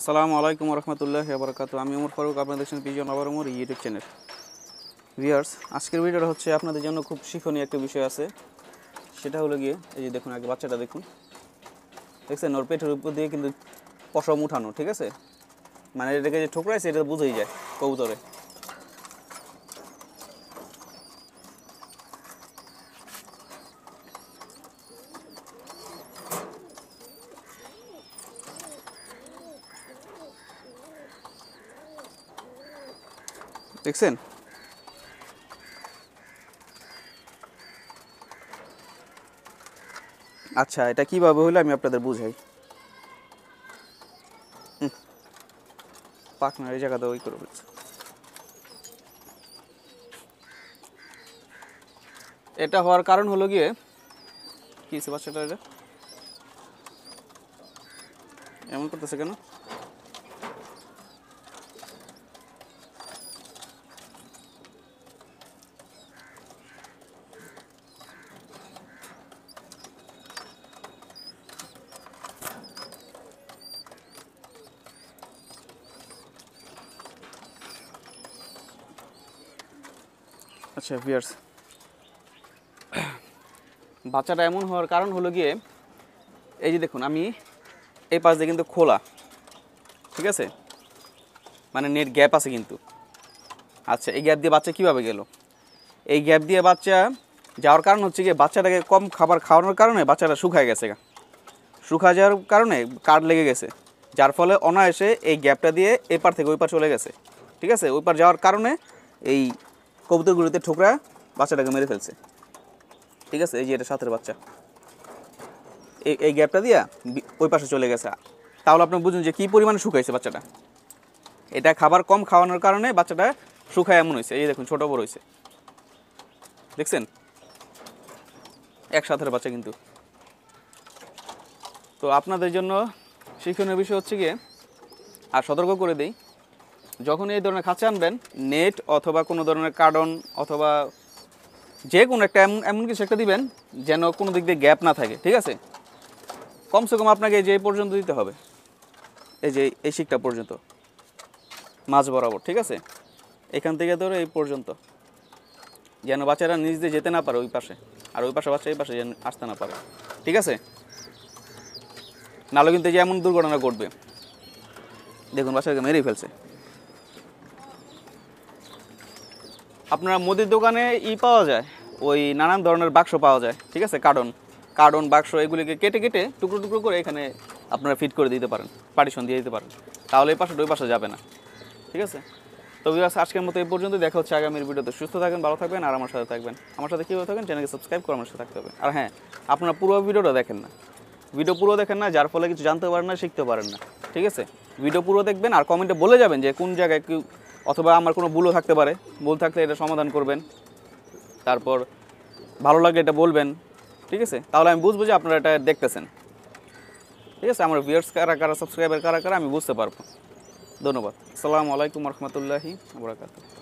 আসসালামু আলাইকুম রহমতুল্লাহ বরকাত আমি উমর ফারুক আপনাদের দেখছেন পিজন আবার ওমর ইউটিউব চ্যানেল ভিয়ার্স আজকের ভিডিওটা হচ্ছে আপনাদের জন্য খুব শিক্ষণীয় একটা বিষয় আছে সেটা হলো গিয়ে এই যে দেখুন আগে বাচ্চাটা দেখুন দেখছেন ওর পেটের উপর দিয়ে কিন্তু পশম উঠানো ঠিক আছে মানে এটাকে যে ঠোকরাইছে এটা বোঝাই যায় কবুতরে দেখছেন আচ্ছা এটা কিভাবে হলো আমি আপনাদের বুঝাই পাকনার এই জায়গাটা ওই করে বলছি এটা হওয়ার কারণ হলো গিয়ে কি সেটা এটা এমন করতেছে কেন আচ্ছা ভিয়ার্স বাচ্চাটা এমন হওয়ার কারণ হলো গিয়ে এই যে দেখুন আমি এই পাশ দিয়ে কিন্তু খোলা ঠিক আছে মানে নেট গ্যাপ আছে কিন্তু আচ্ছা এই গ্যাপ দিয়ে বাচ্চা কীভাবে গেল এই গ্যাপ দিয়ে বাচ্চা যাওয়ার কারণ হচ্ছে গিয়ে বাচ্চাটাকে কম খাবার খাওয়ানোর কারণে বাচ্চাটা শুকায় গেছে শুকা যাওয়ার কারণে কাঠ লেগে গেছে যার ফলে অনায়াসে এই গ্যাপটা দিয়ে এপার থেকে ওই পার চলে গেছে ঠিক আছে ওই পার যাওয়ার কারণে এই কবুতরগুলোতে ঠোকরা বাচ্চাটাকে মেরে ফেলছে ঠিক আছে এই যে এটা সাথের বাচ্চা এই এই গ্যাপটা দিয়া ওই পাশে চলে গেছে তাহলে আপনি বুঝুন যে কী পরিমাণে শুকাইছে বাচ্চাটা এটা খাবার কম খাওয়ানোর কারণে বাচ্চাটা শুকায় এমন হয়েছে এই দেখুন ছোটো বড় হয়েছে দেখছেন একসাথের বাচ্চা কিন্তু তো আপনাদের জন্য শিক্ষণীয় বিষয় হচ্ছে গিয়ে আর সতর্ক করে দিই যখন এই ধরনের খাঁচা আনবেন নেট অথবা কোনো ধরনের কার্ডন অথবা যে কোনো একটা এমন এমন কিছু একটা দিবেন যেন কোনো দিক দিয়ে গ্যাপ না থাকে ঠিক আছে কমসে কম আপনাকে যে পর্যন্ত দিতে হবে এই যে এই শিকটা পর্যন্ত মাছ বরাবর ঠিক আছে এখান থেকে ধরো এই পর্যন্ত যেন বাচ্চারা নিজ দিয়ে যেতে না পারে ওই পাশে আর ওই পাশে বাচ্চা এই পাশে যেন আসতে না পারে ঠিক আছে নাহলে কিন্তু যে এমন দুর্ঘটনা ঘটবে দেখুন বাচ্চাকে মেরেই ফেলছে আপনার মুদির দোকানে ই পাওয়া যায় ওই নানান ধরনের বাক্স পাওয়া যায় ঠিক আছে কার্টন কার্টন বাক্স এগুলিকে কেটে কেটে টুকরো টুকরো করে এখানে আপনারা ফিট করে দিতে পারেন পার্টিশন দিয়ে দিতে পারেন তাহলে এই পাশে ওই পাশে যাবে না ঠিক আছে তো বিবাস আজকের মতো এই পর্যন্ত দেখা হচ্ছে আগামীর ভিডিওতে সুস্থ থাকবেন ভালো থাকবেন আর আমার সাথে থাকবেন আমার সাথে কীভাবে থাকবেন চ্যানেলকে সাবস্ক্রাইব করে আমার সাথে থাকতে হবে আর হ্যাঁ আপনারা পুরো ভিডিওটা দেখেন না ভিডিও পুরো দেখেন না যার ফলে কিছু জানতে পারেন না শিখতে পারেন না ঠিক আছে ভিডিও পুরো দেখবেন আর কমেন্টে বলে যাবেন যে কোন জায়গায় অথবা আমার কোনো ভুলও থাকতে পারে ভুল থাকলে এটা সমাধান করবেন তারপর ভালো লাগে এটা বলবেন ঠিক আছে তাহলে আমি বুঝবো যে আপনারা এটা দেখতেছেন ঠিক আছে আমার ভিউয়ার্স কারা কারা সাবস্ক্রাইবার কারা কারা আমি বুঝতে পারবো ধন্যবাদ আসসালামু আলাইকুম রহমতুল্লাহি বরাকাতুহ